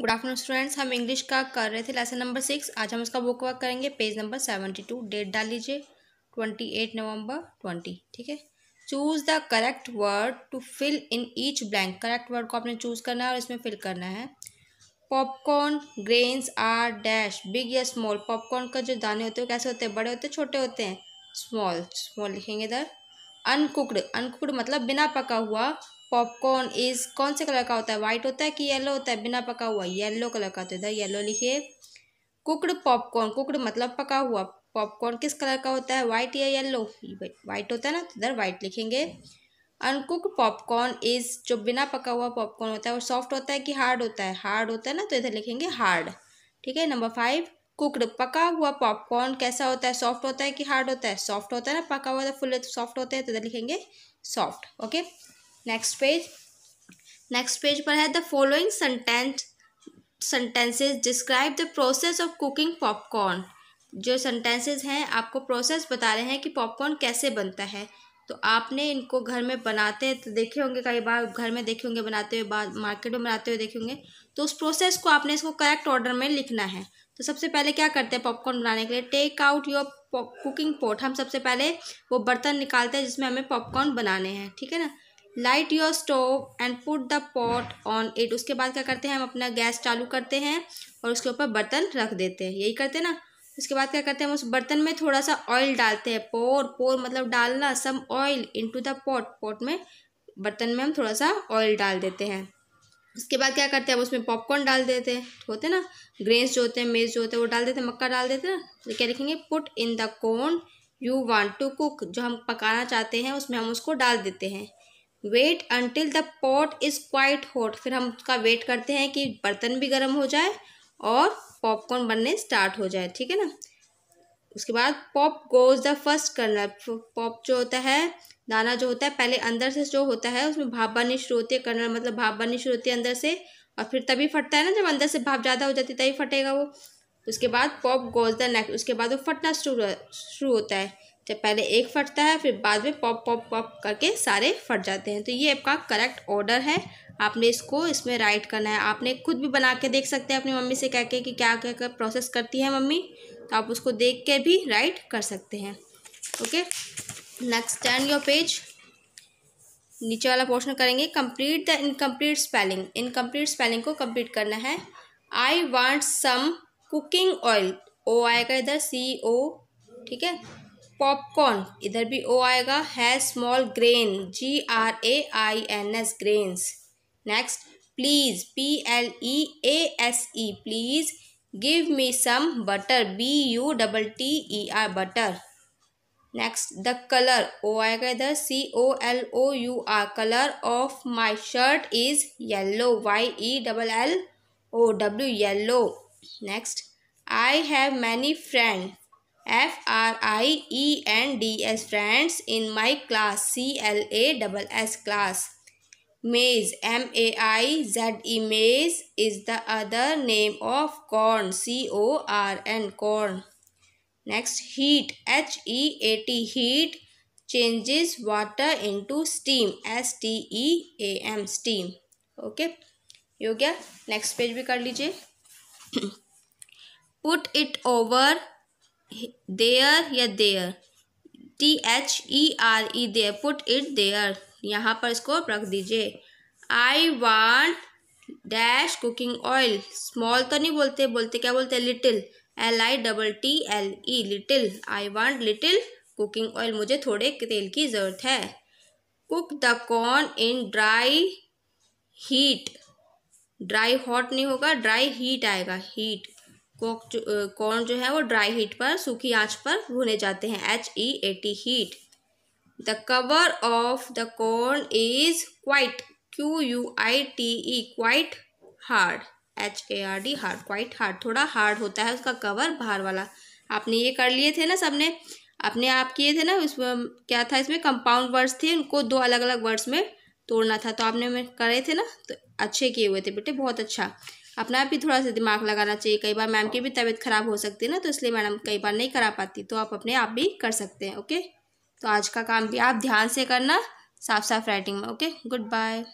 Good afternoon students हम English का कर रहे थे लेसन नंबर सिक्स आज हम उसका बुक वर्क करेंगे page number seventy two date डाल लीजिए ट्वेंटी एट नवम्बर ट्वेंटी ठीक है choose the correct word to fill in each blank correct word को आपने चूज़ करना है और इसमें फिल करना है popcorn grains are dash big या स्मॉल पॉपकॉर्न का जो दाने होते हैं कैसे होते हैं बड़े होते हैं छोटे होते हैं स्मॉल स्मॉल लिखेंगे इधर अनकुकड अनकुकड मतलब बिना पका हुआ पॉपकॉर्न इज कौन से कलर का होता है वाइट होता है कि येलो होता है बिना पका हुआ येलो कलर का तो इधर येलो लिखिए कुकड पॉपकॉर्न कुकड मतलब पका हुआ पॉपकॉर्न किस कलर का होता है वाइट या येलो वाइट होता है ना तो इधर वाइट लिखेंगे अनकुक पॉपकॉर्न इज जो बिना पका हुआ पॉपकॉर्न होता है वो सॉफ्ट होता है कि हार्ड होता है हार्ड होता है ना तो इधर लिखेंगे हार्ड ठीक है नंबर फाइव कुकड पका हुआ पॉपकॉर्न कैसा होता है सॉफ्ट होता है कि हार्ड होता है सॉफ्ट होता है ना पका हुआ तो फुल सॉफ्ट तो होते हैं तो इधर लिखेंगे soft okay next page next page पर है the following sentence sentences describe the process of cooking popcorn जो सेंटेंसेज हैं आपको प्रोसेस बता रहे हैं कि पॉपकॉर्न कैसे बनता है तो आपने इनको घर में बनाते हैं तो देखे होंगे कई बार घर में देखे होंगे बनाते हुए बार मार्केट में बनाते हुए देखे होंगे तो उस प्रोसेस को आपने इसको करेक्ट ऑर्डर में लिखना है तो सबसे पहले क्या करते हैं पॉपकॉर्न बनाने के लिए take out your cooking pot हम सबसे पहले वो बर्तन निकालते हैं जिसमें हमें पॉपकॉर्न बनाने हैं ठीक है ना light your stove and put the pot on it उसके बाद क्या करते हैं हम अपना गैस चालू करते हैं और उसके ऊपर बर्तन रख देते हैं यही करते हैं ना उसके बाद क्या करते हैं हम उस बर्तन में थोड़ा सा ऑयल डालते हैं पोर पोर मतलब डालना some oil into the pot pot में बर्तन में हम थोड़ा सा ऑयल डाल देते हैं उसके बाद क्या करते हैं अब उसमें पॉपकॉर्न डाल देते हैं होते हैं ना ग्रेन्स जो होते हैं मेज जो होते हैं वो डाल देते हैं मक्का डाल देते हैं तो क्या लिखेंगे put in the corn you want to cook जो हम पकाना चाहते हैं उसमें हम उसको डाल देते हैं wait until the pot is quite hot फिर हम उसका वेट करते हैं कि बर्तन भी गर्म हो जाए और पॉपकॉर्न बनने स्टार्ट हो जाए ठीक है ना उसके बाद pop goes the first kernel pop जो होता है दाना जो होता है पहले अंदर से जो होता है उसमें भाप बननी शुरू होती है कर्नल मतलब भाप बननी शुरू होती है अंदर से और फिर तभी फटता है ना जब अंदर से भाप ज़्यादा हो जाती है तभी फटेगा वो उसके बाद पॉप गोज द नेक्स्ट उसके बाद वो फटना शुरू शुरू होता है जब पहले एक फटता है फिर बाद में पॉप पॉप पॉप करके सारे फट जाते हैं तो ये आपका करेक्ट ऑर्डर है आपने इसको इसमें राइट करना है आपने खुद भी बना के देख सकते हैं अपनी मम्मी से कह के कि क्या, क्या प्रोसेस करती है मम्मी तो आप उसको देख के भी राइट कर सकते हैं okay next turn your page नीचे वाला पोर्शन करेंगे complete the incomplete spelling incomplete spelling को कंप्लीट करना है I want some cooking oil O आएगा इधर सी ओ ठीक है पॉपकॉर्न इधर भी ओ आएगा है small grain G R A I N S grains next please P L E A S E please Give me some butter. B U double T E R butter. Next, the color. O i gather the C O L O U R. Color of my shirt is yellow. Y E double L O W yellow. Next, I have many friends. F R I E N D S friends in my class. C L A double S class. Maize M A I Z E maize is the other name of corn C O R N corn next heat H E A T heat changes water into steam S T E M steam okay हो गया next page भी कर लीजिए put it over there या there T H E R E there put it there यहाँ पर इसको रख दीजिए I want dash cooking oil small तो नहीं बोलते बोलते क्या बोलते हैं little L I double T L E little I want little cooking oil मुझे थोड़े तेल की ज़रूरत है cook the corn in dry heat dry hot नहीं होगा ड्राई हीट आएगा हीट कोक जो कॉर्न जो है वो ड्राई हीट पर सूखी आंच पर भुने जाते हैं H E A T heat the cover of the corn is quite Q U I T E quite hard H A R D hard quite hard थोड़ा हार्ड होता है उसका कवर बाहर वाला आपने ये कर लिए थे ना सबने अपने आप किए थे ना इसमें क्या था इसमें कंपाउंड वर्ड्स थे उनको दो अलग अलग वर्ड्स में तोड़ना था तो आपने करे थे ना तो अच्छे किए हुए थे बेटे बहुत अच्छा अपना भी थोड़ा सा दिमाग लगाना चाहिए कई बार मैम की भी तबीयत खराब हो सकती है ना तो इसलिए मैडम कई बार नहीं करा पाती तो आप अपने आप भी कर सकते हैं ओके तो आज का काम भी आप ध्यान से करना साफ साफ राइटिंग में ओके गुड बाय